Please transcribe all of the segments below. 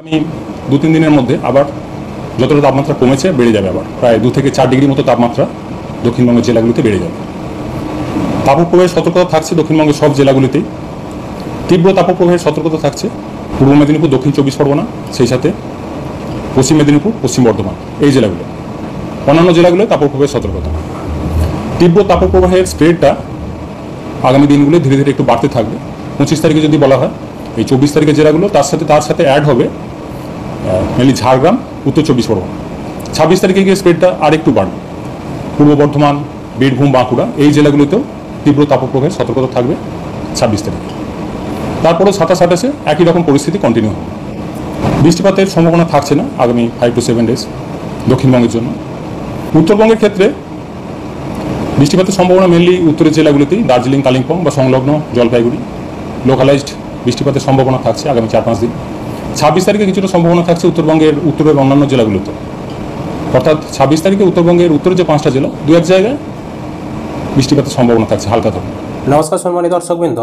আগামী দু তিন দিনের মধ্যে আবার যতটা তাপমাত্রা কমেছে বেড়ে যাবে আবার প্রায় দু থেকে চার ডিগ্রি মতো তাপমাত্রা দক্ষিণবঙ্গের জেলাগুলিতে বেড়ে যাবে তাপপ্রবাহের সতর্কতা থাকছে দক্ষিণবঙ্গের সব জেলাগুলিতেই তীব্র তাপপ্রবাহের সতর্কতা থাকছে পূর্ব মেদিনীপুর দক্ষিণ চব্বিশ পরগনা সেই সাথে পশ্চিম মেদিনীপুর পশ্চিম বর্ধমান এই জেলাগুলো অন্যান্য জেলাগুলো তাপপ্রবাহের সতর্কতা তীব্র তাপপ্রবাহের স্প্রেডটা আগামী দিনগুলো ধীরে ধীরে একটু বাড়তে থাকবে পঁচিশ তারিখে যদি বলা হয় এই চব্বিশ তারিখের জেলাগুলো তার সাথে তার সাথে অ্যাড হবে মেনলি ঝাড়গ্রাম উত্তর চব্বিশ পরগনা ছাব্বিশ তারিখে গিয়ে স্প্রেডটা আরেকটু বাড়বে পূর্ব বর্ধমান বীরভূম বাঁকুড়া এই জেলাগুলিতেও তীব্র তাপপ্রবাহের সতর্কতা থাকবে ছাব্বিশ তারিখে তারপরে সাতাশ আঠাশে একই রকম পরিস্থিতি কন্টিনিউ হবে বৃষ্টিপাতের সম্ভাবনা থাকছে না আগামী ফাইভ টু সেভেন ডেজ দক্ষিণবঙ্গের জন্য উত্তরবঙ্গের ক্ষেত্রে বৃষ্টিপাতের সম্ভাবনা মেনলি উত্তরের জেলাগুলিতেই দার্জিলিং কালিম্পং বা সংলগ্ন জলপাইগুড়ি লোকালাইজড বৃষ্টিপাতের সম্ভাবনা থাকছে আগামী চার পাঁচ দিন ছাব্বিশ তারিখে কিছুটা সম্ভাবনা থাকছে উত্তরবঙ্গের উত্তরের অন্যান্য জেলাগুলোতে অর্থাৎ ছাব্বিশ তারিখে উত্তরবঙ্গের উত্তর যে পাঁচটা জেলা দু এক জায়গায় বৃষ্টিপাতের সম্ভাবনা থাকছে হালকা থেকে নমস্কার সম্মানিত দর্শকবৃন্দ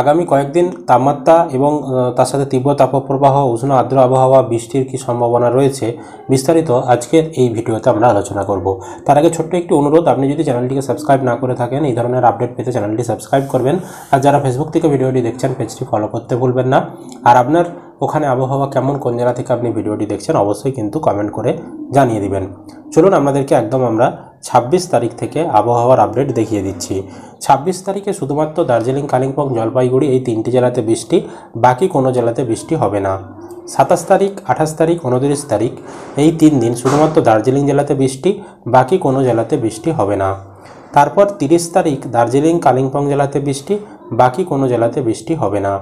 আগামী কয়েকদিন তাপমাত্রা এবং তার সাথে তীব্র তাপপ্রবাহ উষ্ণ আর্দ্র আবহাওয়া বৃষ্টির কি সম্ভাবনা রয়েছে বিস্তারিত আজকের এই ভিডিওতে আমরা আলোচনা করব তার আগে ছোট্ট একটি অনুরোধ আপনি যদি চ্যানেলটিকে সাবস্ক্রাইব না করে থাকেন এই ধরনের আপডেট পেতে চ্যানেলটি সাবস্ক্রাইব করবেন আর যারা ফেসবুক থেকে ভিডিওটি দেখছেন পেজটি ফলো করতে ভুলবেন না আর আপনার ওখানে আবহাওয়া কেমন কোন জেলা থেকে আপনি ভিডিওটি দেখছেন অবশ্যই কিন্তু কমেন্ট করে জানিয়ে দিবেন চলুন আপনাদেরকে একদম আমরা ছাব্বিশ তারিখ থেকে আবহাওয়ার আপডেট দেখিয়ে দিচ্ছি ছাব্বিশ তারিখে শুধুমাত্র দার্জিলিং কালিম্পং জলপাইগুড়ি এই তিনটি জেলাতে বৃষ্টি বাকি কোনো জেলাতে বৃষ্টি হবে না সাতাশ তারিখ আঠাশ তারিখ উনত্রিশ তারিখ এই তিন দিন শুধুমাত্র দার্জিলিং জেলাতে বৃষ্টি বাকি কোনো জেলাতে বৃষ্টি হবে না তারপর তিরিশ তারিখ দার্জিলিং কালিম্পং জেলাতে বৃষ্টি বাকি কোনো জেলাতে বৃষ্টি হবে না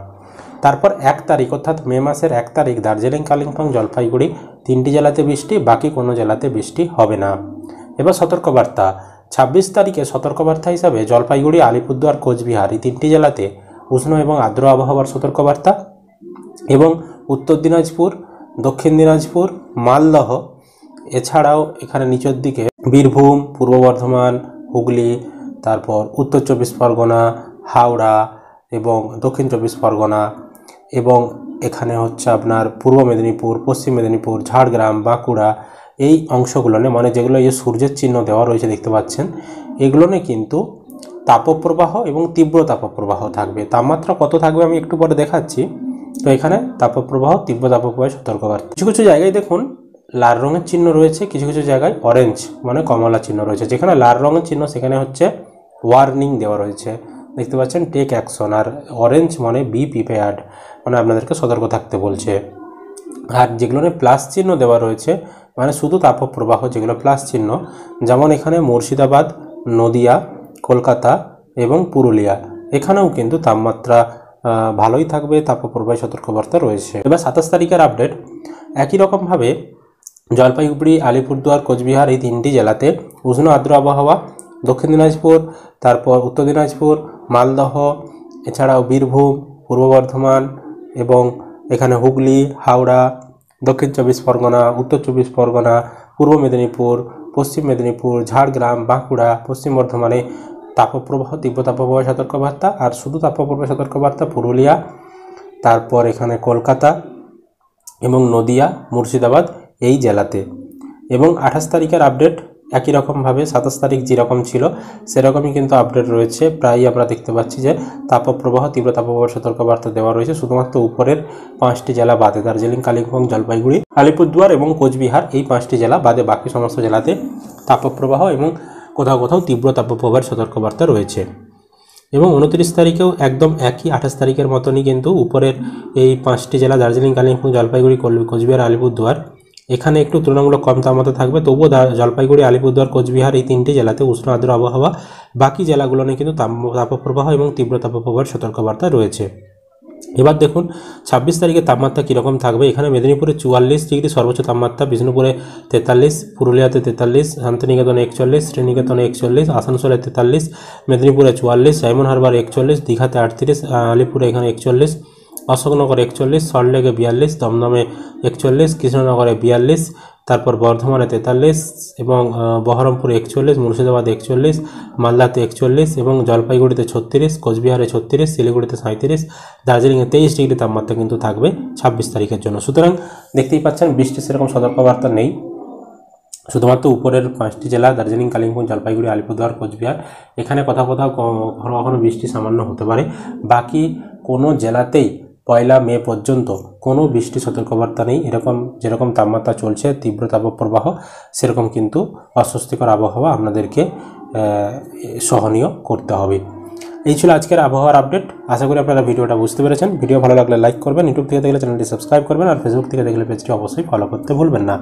তারপর এক তারিখ অর্থাৎ মে মাসের এক তারিখ দার্জিলিং কালিম্পং জলপাইগুড়ি তিনটি জেলাতে বৃষ্টি বাকি কোনো জেলাতে বৃষ্টি হবে না এবার সতর্কবার্তা ছাব্বিশ তারিখে সতর্কবার্তা হিসাবে জলপাইগুড়ি আলিপুরদুয়ার কোচবিহার এই তিনটি জেলাতে উষ্ণ এবং আর্দ্র আবহাওয়ার সতর্কবার্তা এবং উত্তর দিনাজপুর দক্ষিণ দিনাজপুর মালদহ এছাড়াও এখানে নিচের দিকে বীরভূম পূর্ব বর্ধমান হুগলি তারপর উত্তর চব্বিশ পরগনা হাওড়া এবং দক্ষিণ চব্বিশ পরগনা এবং এখানে হচ্ছে আপনার পূর্ব মেদিনীপুর পশ্চিম মেদিনীপুর ঝাড়গ্রাম বাঁকুড়া এই অংশগুলোনে মানে যেগুলো এই সূর্যের চিহ্ন দেওয়া রয়েছে দেখতে পাচ্ছেন এগুলোনে কিন্তু তাপপ্রবাহ এবং তীব্র তাপপ্রবাহ থাকবে তাপমাত্রা কত থাকবে আমি একটু পরে দেখাচ্ছি তো এখানে তাপপ্রবাহ তীব্র তাপপ্রবাহে সতর্কবার্তা কিছু কিছু জায়গায় দেখুন লাল রঙের চিহ্ন রয়েছে কিছু কিছু জায়গায় অরেঞ্জ মানে কমলা চিহ্ন রয়েছে যেখানে লাল রঙের চিহ্ন সেখানে হচ্ছে ওয়ার্নিং দেওয়া রয়েছে দেখতে পাচ্ছেন টেক অ্যাকশন আর অরেঞ্জ মানে বি প্রিপেয়ার্ড মানে আপনাদেরকে সতর্ক থাকতে বলছে আর যেগুলো প্লাস চিহ্ন দেওয়া রয়েছে মানে শুধু তাপপ্রবাহ যেগুলো প্লাস চিহ্ন যেমন এখানে মুর্শিদাবাদ নদিয়া কলকাতা এবং পুরুলিয়া এখানেও কিন্তু তাপমাত্রা ভালোই থাকবে তাপপ্রবাহী সতর্কবার্তা রয়েছে এবার সাতাশ তারিখের আপডেট একই রকমভাবে জলপাইগুড়ি আলিপুরদুয়ার কোচবিহার এই তিনটি জেলাতে উষ্ণ আর্দ্র আবহাওয়া দক্ষিণ দিনাজপুর তারপর উত্তর দিনাজপুর মালদহ এছাড়াও বীরভূম পূর্ব বর্ধমান এবং এখানে হুগলি হাওড়া দক্ষিণ চব্বিশ পরগনা উত্তর চব্বিশ পরগনা পূর্ব মেদিনীপুর পশ্চিম মেদিনীপুর ঝাড়গ্রাম বাঁকুড়া পশ্চিম বর্ধমানে তাপপ্রবাহ তীব্র তাপপ্রবাহ সতর্কবার্তা আর শুধু তাপপ্রবাহ সতর্কবার্তা পুরুলিয়া তারপর এখানে কলকাতা এবং নদিয়া মুর্শিদাবাদ এই জেলাতে এবং আঠাশ তারিখের আপডেট একই রকমভাবে সাতাশ তারিখ যেরকম ছিল সেরকমই কিন্তু আপডেট রয়েছে প্রায় আমরা দেখতে পাচ্ছি যে তাপপ্রবাহ তীব্র তাপপ্রবাহ সতর্কবার্তা দেওয়া রয়েছে শুধুমাত্র উপরের পাঁচটি জেলা বাদে দার্জিলিং কালিম্পং জলপাইগুড়ি আলিপুরদুয়ার এবং কোচবিহার এই পাঁচটি জেলা বাদে বাকি সমস্ত জেলাতে তাপপ্রবাহ এবং কোথাও কোথাও তীব্র তাপপ্রবাহের সতর্কবার্তা রয়েছে এবং উনত্রিশ তারিখেও একদম একই আঠাশ তারিখের মতনই কিন্তু উপরের এই পাঁচটি জেলা দার্জিলিং কালিম্পং জলপাইগুড়ি কোচবিহার আলিপুরদুয়ার এখানে একটু তুলনামূলক কম তাপমাত্রা থাকবে তবুও জলপাইগুড়ি আলিপুরদুয়ার কোচবিহার এই তিনটি জেলাতে উষ্ণ আর্দ্র আবহাওয়া বাকি জেলাগুলোনে কিন্তু তাপপ্রবাহ এবং তীব্র তাপপ্রবাহের সতর্কবার্তা রয়েছে এবার দেখুন ছাব্বিশ তারিখে তাপমাত্রা কীরকম থাকবে এখানে মেদিনীপুরে চুয়াল্লিশ ডিগ্রি সর্বোচ্চ তাপমাত্রা বিষ্ণুপুরে তেতাল্লিশ পুরুলিয়াতে তেতাল্লিশ শান্তিনিকেতনে একচল্লিশ শ্রীনিকেতনে একচল্লিশ আসানসোলে তেতাল্লিশ মেদিনীপুরে চুয়াল্লিশ সাইমন হারবার একচল্লিশ দীঘাতে আটত্রিশ আলিপুরে এখানে একচল্লিশ অশোকনগরে একচল্লিশ সল্টলেকে বিয়াল্লিশ দমদমে একচল্লিশ কৃষ্ণনগরে বিয়াল্লিশ তারপর বর্ধমানে তেতাল্লিশ এবং বহরমপুরে একচল্লিশ মুর্শিদাবাদে একচল্লিশ মালদাতে একচল্লিশ এবং জলপাইগুড়িতে ছত্রিশ কোচবিহারে ছত্রিশ শিলিগুড়িতে সাঁত্রিশ দার্জিলিংয়ে তেইশ ডিগ্রি তাপমাত্রা কিন্তু থাকবে ছাব্বিশ তারিখের জন্য সুতরাং দেখতেই পাচ্ছেন বৃষ্টি সেরকম সতর্কবার্তা নেই শুধুমাত্র উপরের পাঁচটি জেলা দার্জিলিং কালিম্পং জলপাইগুড়ি আলিপুরদুয়ার কোচবিহার এখানে কোথাও কোথাও কখনো কখনো বৃষ্টি সামান্য হতে পারে বাকি কোনো জেলাতেই পয়লা মে পর্যন্ত কোনো বৃষ্টি সতর্কবার্তা নেই এরকম যেরকম তাপমাত্রা চলছে তীব্র তাপপ্রবাহ সেরকম কিন্তু অস্বস্তিকর আবহাওয়া আপনাদেরকে সহনীয় করতে হবে এই ছিল আজকের আবহাওয়ার আপডেট আশা করি আপনারা ভিডিওটা বুঝতে পেরেছেন ভিডিও ভালো লাগলে লাইক করবেন ইউটিউব থেকে দেখলে চ্যানেলটি সাবস্ক্রাইব করবেন আর ফেসবুক থেকে দেখলে পেজটি অবশ্যই ফলো করতে ভুলবেন না